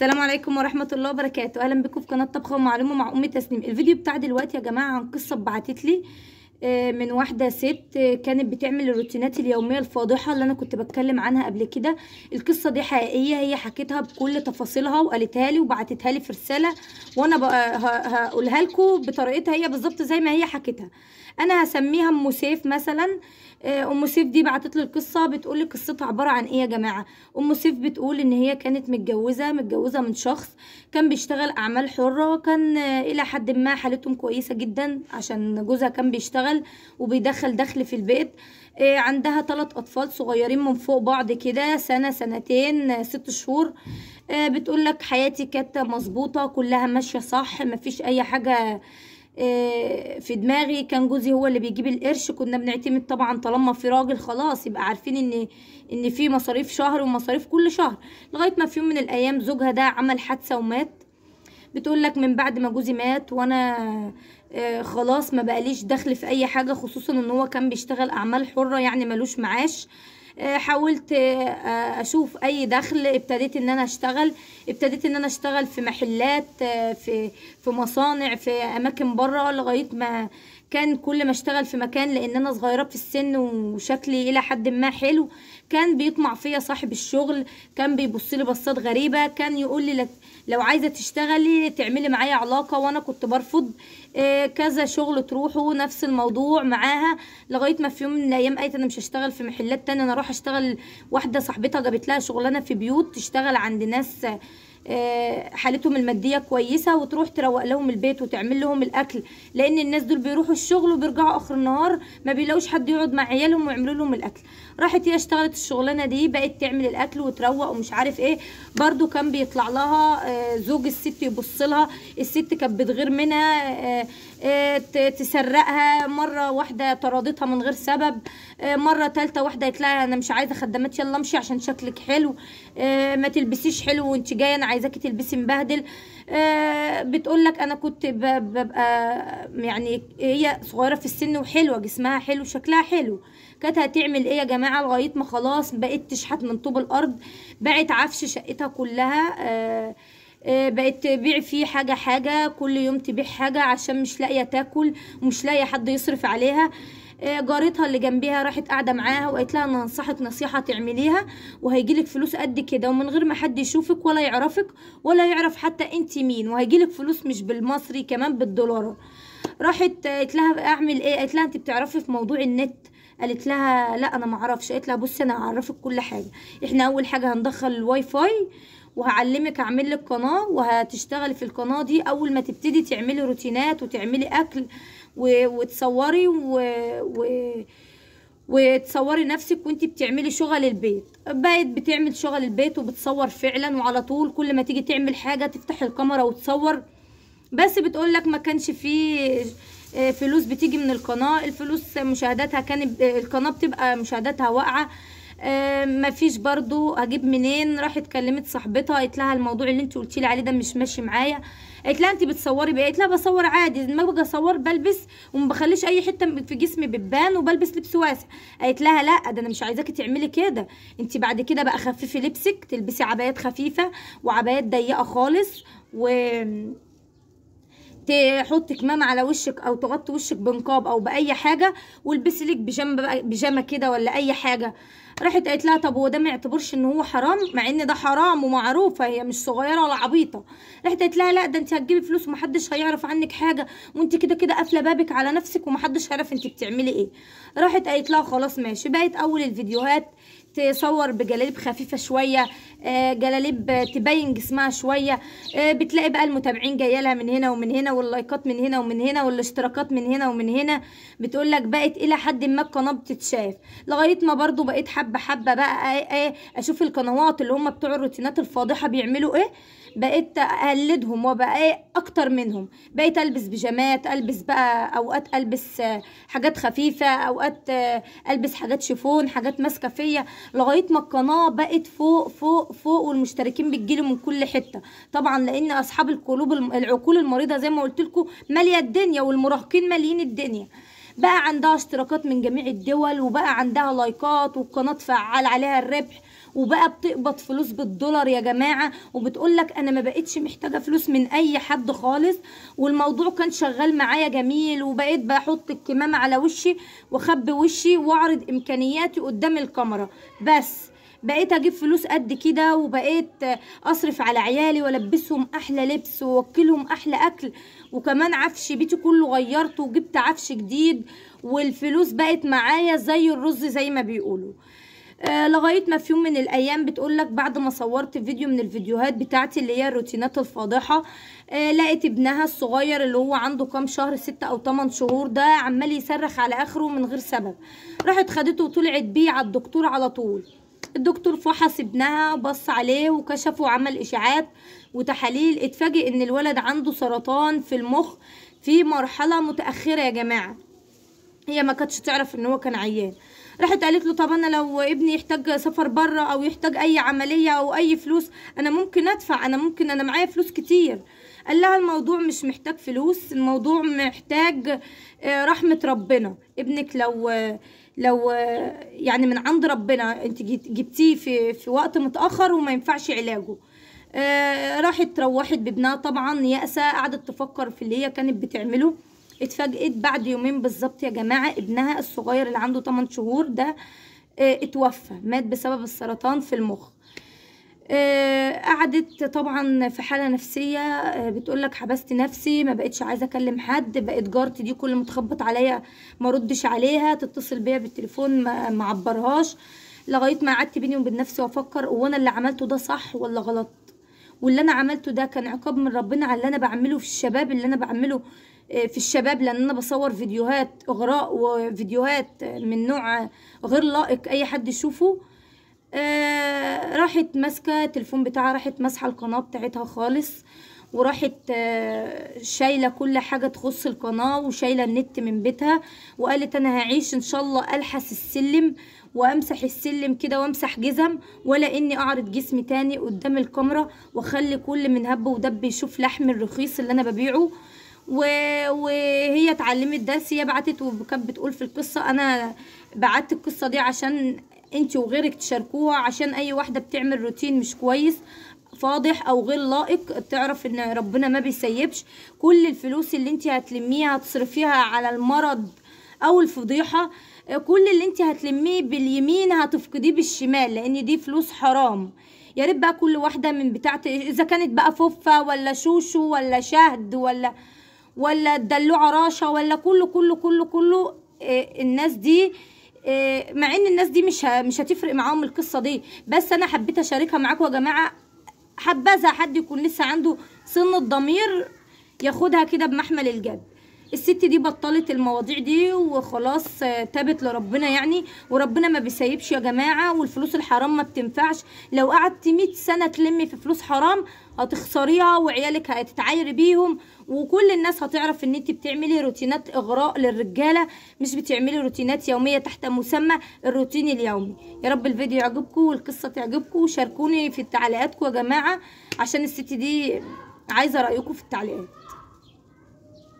السلام عليكم ورحمه الله وبركاته اهلا بكم في قناه طبخه ومعلومه مع ام تسنيم الفيديو بتاع دلوقتي يا جماعه عن قصه بعتتلي لي آه، من واحدة ست كانت بتعمل الروتينات اليومية الفاضحة اللي أنا كنت بتكلم عنها قبل كده القصة دي حقيقية هي حكيتها بكل تفاصيلها وقالتها لي وبعتتها لي في رسالة وأنا هقولها لكم بطريقتها هي بالظبط زي ما هي حكيتها أنا هسميها أم سيف مثلا آه، أم سيف دي بعتت لي القصة بتقول لي قصتها عبارة عن إيه يا جماعة أم سيف بتقول إن هي كانت متجوزة متجوزة من شخص كان بيشتغل أعمال حرة كان إلى حد ما حالتهم كويسة جدا عشان جوزها كان بيشتغل بيشتغل وبيدخل دخل في البيت آه، عندها ثلاث اطفال صغيرين من فوق بعض كده سنه سنتين ست شهور آه، بتقول لك حياتي كانت مظبوطه كلها ماشيه صح مفيش اي حاجه آه، في دماغي كان جوزي هو اللي بيجيب القرش كنا بنعتمد طبعا طالما في راجل خلاص يبقى عارفين ان ان في مصاريف شهر ومصاريف كل شهر لغايه ما في يوم من الايام زوجها ده عمل حادثه ومات بتقول لك من بعد ما جوزي مات وانا آه، خلاص ما بقاليش دخل في اي حاجه خصوصا ان هو كان بيشتغل اعمال حره يعني ملوش معاش آه، حاولت آه، اشوف اي دخل ابتديت ان انا اشتغل ابتديت ان انا اشتغل في محلات في في مصانع في اماكن بره لغايه ما كان كل ما اشتغل في مكان لان انا صغيره في السن وشكلي الى حد ما حلو كان بيطمع فيا صاحب الشغل كان بيبص لي بصات غريبه كان يقول لي لو عايزه تشتغلي تعملي معايا علاقه وانا كنت برفض آه كذا شغل تروحوا نفس الموضوع معاها لغايه ما في يوم من الايام قالت انا مش هشتغل في محلات تانية انا اروح اشتغل واحده صاحبتها جابت لها شغلانه في بيوت تشتغل عند ناس آه، حالتهم الماديه كويسه وتروح تروق لهم البيت وتعمل لهم الاكل لان الناس دول بيروحوا الشغل وبيرجعوا اخر النهار ما بيلاقوش حد يقعد مع عيالهم ويعملوا لهم الاكل راحت هي اشتغلت الشغلانه دي بقت تعمل الاكل وتروق ومش عارف ايه برده كان بيطلع لها آه، زوج الست يبص لها الست كانت بتغير منها آه، آه، تسرقها مره واحده طردتها من غير سبب آه، مره تالته واحده قالت انا مش عايزه خدامات يلا امشي عشان شكلك حلو آه، ما تلبسيش حلو وانت جايه انا عايزاكي تلبسي مبهدل بتقول لك انا كنت ببقى يعني هي صغيره في السن وحلوه جسمها حلو شكلها حلو كانت هتعمل ايه يا جماعه لغايه ما خلاص بقت تشحت من طوب الارض باعت عفش شقتها كلها آه آه، بقت تبيع فيه حاجة حاجة كل يوم تبيع حاجة عشان مش لاقية تاكل ومش لاقية حد يصرف عليها آه، جارتها اللي جنبيها راحت قاعدة معاها وقالت لها انا انصحك نصيحة تعمليها وهيجيلك فلوس قد كده ومن غير ما حد يشوفك ولا يعرفك ولا يعرف حتى انت مين وهيجيلك فلوس مش بالمصري كمان بالدولار راحت قالت لها اعمل ايه قالت لها انت بتعرفي في موضوع النت قالت لها لا انا ما اعرفش قالت لها بصي انا هعرفك كل حاجه احنا اول حاجه هندخل الواي فاي وهعلمك اعمل لك قناه وهتشتغلي في القناه دي اول ما تبتدي تعملي روتينات وتعملي اكل و... وتصوري و... و... وتصوري نفسك وانت بتعملي شغل البيت بقت بتعمل شغل البيت وبتصور فعلا وعلى طول كل ما تيجي تعمل حاجه تفتح الكاميرا وتصور بس بتقول لك ما كانش فيه آه، فلوس بتيجي من القناه الفلوس مشاهداتها كانت آه، القناه بتبقى مشاهداتها واقعه آه، مفيش برضو اجيب منين راحت كلمت صاحبتها قالت لها الموضوع اللي انت قلتي لي عليه ده مش ماشي معايا قالت لها انت بتصوري بقيت لها بصور عادي لما بقى اصور بلبس وما بخليش اي حته في جسمي بتبان وبلبس لبس واسع قالت لها لا ده انا مش عايزاكي تعملي كده انت بعد كده بقى خففي لبسك تلبسي عبايات خفيفه وعبايات ضيقه خالص و تحط كمامه على وشك او تغطي وشك بنقاب او باي حاجه والبسي لك بيجامه بيجامه كده ولا اي حاجه راحت قالت لها طب هو ده ما يعتبرش ان هو حرام مع ان ده حرام ومعروفه هي مش صغيره ولا عبيطه راحت قالت لها لا ده انت هتجيبي فلوس ومحدش هيعرف عنك حاجه وانت كده كده قافله بابك على نفسك ومحدش هيعرف انت بتعملي ايه راحت قالت لها خلاص ماشي بقت اول الفيديوهات تصور بجلاليب خفيفه شويه آه، جلاليب آه، تبين جسمها شويه آه، بتلاقي بقى المتابعين جايه لها من هنا ومن هنا واللايكات من هنا ومن هنا والاشتراكات من هنا ومن هنا بتقول لك بقت الى حد ما القناه بتتشاف لغايه ما برضو بقيت حبه حبه بقى اشوف القنوات اللي هم بتوع الروتينات الفاضحه بيعملوا ايه بقيت اقلدهم وبقى إيه اكتر منهم بقيت البس بيجامات البس بقى اوقات البس حاجات خفيفه اوقات البس حاجات شيفون حاجات ماسكه فيا لغايه ما القناه بقت فوق فوق فوق والمشتركين بتجيلي من كل حته طبعا لان اصحاب القلوب العقول المريضه زي ما قلت لكم ماليه الدنيا والمراهقين ماليين الدنيا بقى عندها اشتراكات من جميع الدول وبقى عندها لايكات والقناه فعال عليها الربح وبقى بتقبض فلوس بالدولار يا جماعه وبتقول لك انا ما بقتش محتاجه فلوس من اي حد خالص والموضوع كان شغال معايا جميل وبقيت بحط الكمامه على وشي واخبي وشي واعرض امكانياتي قدام الكاميرا بس بقيت اجيب فلوس قد كده وبقيت اصرف على عيالي والبسهم احلى لبس واوكلهم احلى اكل وكمان عفش بيتي كله غيرته وجبت عفش جديد والفلوس بقت معايا زي الرز زي ما بيقولوا آه لغايه ما في يوم من الايام بتقول لك بعد ما صورت فيديو من الفيديوهات بتاعتي اللي هي الروتينات الفاضحه آه لقيت ابنها الصغير اللي هو عنده كام شهر ستة او 8 شهور ده عمال يصرخ على اخره من غير سبب راحت خدته وطلعت بيه على الدكتور على طول الدكتور فحص ابنها بص عليه وكشفه وعمل اشعاعات وتحاليل اتفاجئ ان الولد عنده سرطان في المخ في مرحله متاخره يا جماعه هي ما كانتش تعرف ان هو كان عيان راحت قالت له طب انا لو ابني يحتاج سفر بره او يحتاج اي عمليه او اي فلوس انا ممكن ادفع انا ممكن انا معايا فلوس كتير قال لها الموضوع مش محتاج فلوس الموضوع محتاج آه، رحمه ربنا ابنك لو لو يعني من عند ربنا انت جبتيه في في وقت متاخر وما ينفعش علاجه آه، راحت روحت بابنها طبعا يأسة قعدت تفكر في اللي هي كانت بتعمله اتفاجئت بعد يومين بالظبط يا جماعه ابنها الصغير اللي عنده 8 شهور ده اه اتوفى مات بسبب السرطان في المخ آه، قعدت طبعا في حاله نفسيه آه، بتقول لك حبست نفسي ما بقتش عايزه اكلم حد بقت جارتي دي كل متخبط عليا ما ردش عليها تتصل بيا بالتليفون ما عبرهاش لغايه ما قعدت بيني وبين نفسي وافكر هو انا اللي عملته ده صح ولا غلط واللي انا عملته ده كان عقاب من ربنا على اللي انا بعمله في الشباب اللي انا بعمله آه، في الشباب لان انا بصور فيديوهات اغراء وفيديوهات من نوع غير لائق اي حد يشوفه آه راحت ماسكه التليفون بتاعها راحت ماسحه القناه بتاعتها خالص وراحت آه، شايله كل حاجه تخص القناه وشايله النت من بيتها وقالت انا هعيش ان شاء الله الحس السلم وامسح السلم كده وامسح جزم ولا اني اعرض جسمي تاني قدام الكاميرا واخلي كل من هب ودب يشوف لحم الرخيص اللي انا ببيعه وهي اتعلمت ده هي بعتت وكانت بتقول في القصه انا بعت القصه دي عشان انت وغيرك تشاركوها عشان اي واحده بتعمل روتين مش كويس فاضح او غير لائق تعرف ان ربنا ما بيسيبش كل الفلوس اللي انت هتلميها هتصرفيها على المرض او الفضيحه كل اللي انت هتلميه باليمين هتفقديه بالشمال لان دي فلوس حرام ياريت بقى كل واحده من بتاعت اذا كانت بقى فوفة ولا شوشو ولا شهد ولا ولا الدلوعه راشه ولا كله كله كله كله إيه الناس دي إيه مع ان الناس دي مش مش هتفرق معاهم القصه دي بس انا حبيت اشاركها معاكم يا جماعه حبذا حد يكون لسه عنده سن الضمير ياخدها كده بمحمل الجد الست دي بطلت المواضيع دي وخلاص آه، تابت لربنا يعني وربنا ما بيسيبش يا جماعه والفلوس الحرام ما بتنفعش لو قعدت 100 سنه تلمي في فلوس حرام هتخسريها وعيالك هتتعايري بيهم وكل الناس هتعرف ان انت بتعملي روتينات اغراء للرجاله مش بتعملي روتينات يوميه تحت مسمى الروتين اليومي يا رب الفيديو يعجبكم والقصه تعجبكم وشاركوني في التعليقاتكم يا جماعه عشان الست دي عايزه رايكم في التعليقات